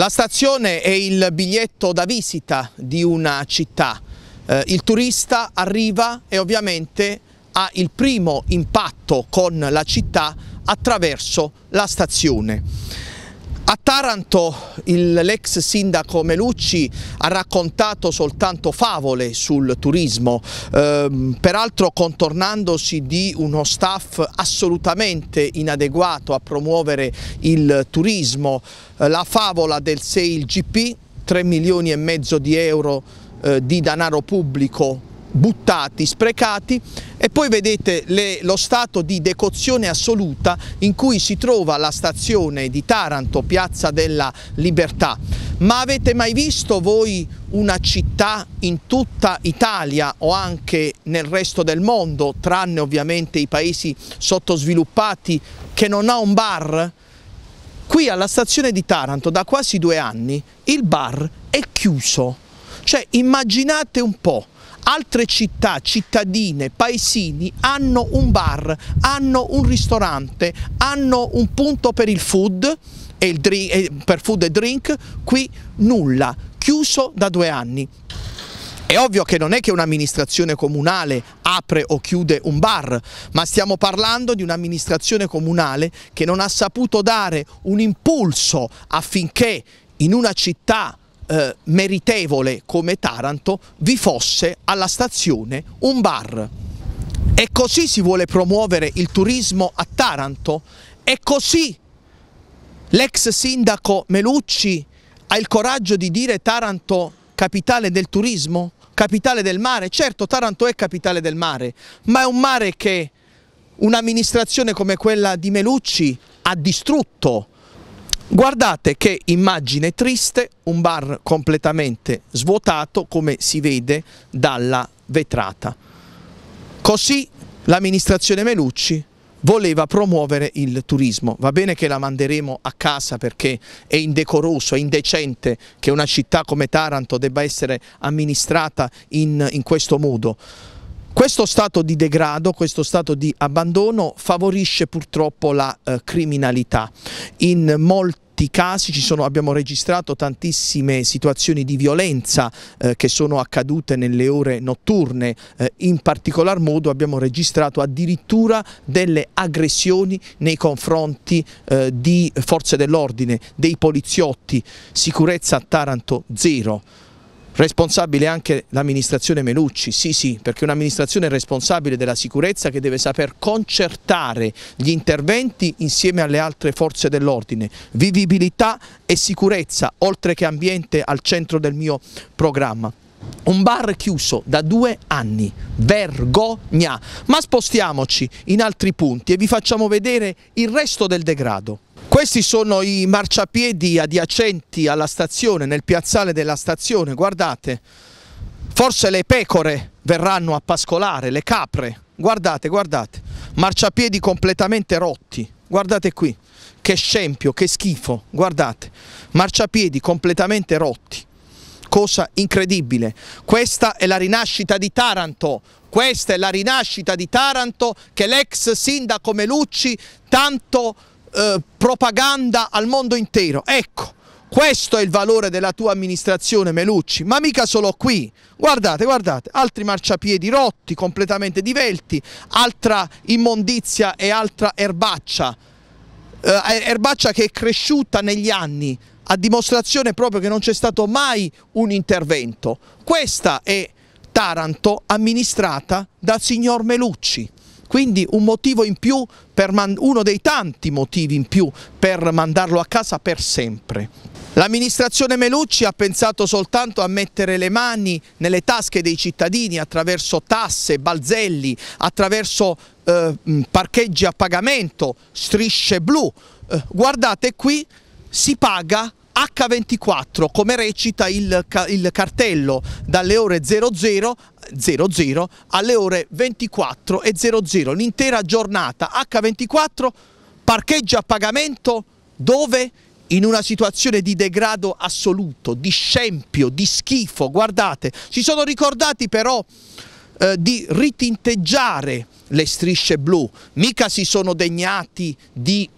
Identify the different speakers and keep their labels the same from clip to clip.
Speaker 1: La stazione è il biglietto da visita di una città. Eh, il turista arriva e ovviamente ha il primo impatto con la città attraverso la stazione. A Taranto l'ex sindaco Melucci ha raccontato soltanto favole sul turismo, ehm, peraltro contornandosi di uno staff assolutamente inadeguato a promuovere il turismo. Eh, la favola del 6 GP, 3 milioni e mezzo di euro eh, di denaro pubblico buttati, sprecati e poi vedete le, lo stato di decozione assoluta in cui si trova la stazione di Taranto, Piazza della Libertà. Ma avete mai visto voi una città in tutta Italia o anche nel resto del mondo, tranne ovviamente i paesi sottosviluppati, che non ha un bar? Qui alla stazione di Taranto da quasi due anni il bar è chiuso. Cioè immaginate un po', altre città, cittadine, paesini hanno un bar, hanno un ristorante, hanno un punto per il food, e il drink, per food e drink, qui nulla, chiuso da due anni. È ovvio che non è che un'amministrazione comunale apre o chiude un bar, ma stiamo parlando di un'amministrazione comunale che non ha saputo dare un impulso affinché in una città eh, meritevole come Taranto vi fosse alla stazione un bar. E così si vuole promuovere il turismo a Taranto? E così l'ex sindaco Melucci ha il coraggio di dire Taranto capitale del turismo? Capitale del mare? Certo, Taranto è capitale del mare, ma è un mare che un'amministrazione come quella di Melucci ha distrutto Guardate che immagine triste, un bar completamente svuotato come si vede dalla vetrata. Così l'amministrazione Melucci voleva promuovere il turismo. Va bene che la manderemo a casa perché è indecoroso, è indecente che una città come Taranto debba essere amministrata in, in questo modo questo stato di degrado, questo stato di abbandono favorisce purtroppo la eh, criminalità. In molti casi ci sono, abbiamo registrato tantissime situazioni di violenza eh, che sono accadute nelle ore notturne, eh, in particolar modo abbiamo registrato addirittura delle aggressioni nei confronti eh, di forze dell'ordine, dei poliziotti, sicurezza a Taranto zero. Responsabile anche l'amministrazione Melucci, sì sì, perché un'amministrazione responsabile della sicurezza che deve saper concertare gli interventi insieme alle altre forze dell'ordine, vivibilità e sicurezza, oltre che ambiente al centro del mio programma. Un bar chiuso da due anni, vergogna! Ma spostiamoci in altri punti e vi facciamo vedere il resto del degrado. Questi sono i marciapiedi adiacenti alla stazione, nel piazzale della stazione, guardate, forse le pecore verranno a pascolare, le capre, guardate, guardate, marciapiedi completamente rotti, guardate qui, che scempio, che schifo, guardate, marciapiedi completamente rotti, cosa incredibile, questa è la rinascita di Taranto, questa è la rinascita di Taranto che l'ex sindaco Melucci tanto eh, propaganda al mondo intero. Ecco, questo è il valore della tua amministrazione, Melucci, ma mica solo qui. Guardate, guardate, altri marciapiedi rotti, completamente divelti, altra immondizia e altra erbaccia. Eh, erbaccia che è cresciuta negli anni, a dimostrazione proprio che non c'è stato mai un intervento. Questa è Taranto amministrata da signor Melucci quindi un motivo in più, uno dei tanti motivi in più per mandarlo a casa per sempre. L'amministrazione Melucci ha pensato soltanto a mettere le mani nelle tasche dei cittadini attraverso tasse, balzelli, attraverso eh, parcheggi a pagamento, strisce blu. Eh, guardate qui, si paga H24 come recita il, il cartello dalle ore 00 00 alle ore 24 e 00 l'intera giornata H24 parcheggia a pagamento dove? in una situazione di degrado assoluto, di scempio, di schifo, guardate, si sono ricordati però eh, di ritinteggiare le strisce blu, mica si sono degnati di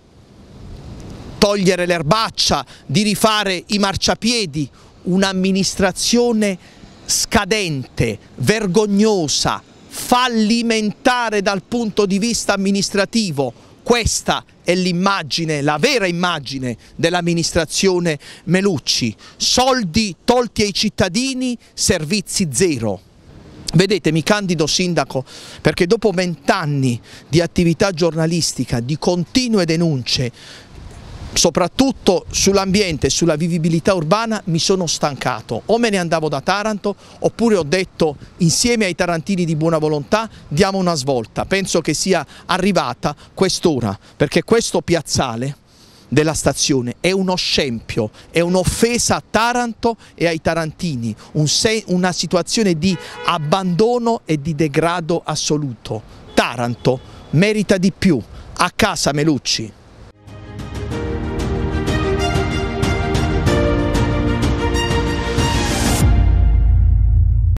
Speaker 1: togliere l'erbaccia, di rifare i marciapiedi, un'amministrazione scadente, vergognosa, fallimentare dal punto di vista amministrativo. Questa è l'immagine, la vera immagine dell'amministrazione Melucci. Soldi tolti ai cittadini, servizi zero. Vedete, mi candido sindaco perché dopo vent'anni di attività giornalistica, di continue denunce soprattutto sull'ambiente e sulla vivibilità urbana mi sono stancato, o me ne andavo da Taranto oppure ho detto insieme ai tarantini di buona volontà diamo una svolta, penso che sia arrivata quest'ora perché questo piazzale della stazione è uno scempio, è un'offesa a Taranto e ai tarantini, un una situazione di abbandono e di degrado assoluto. Taranto merita di più, a casa Melucci.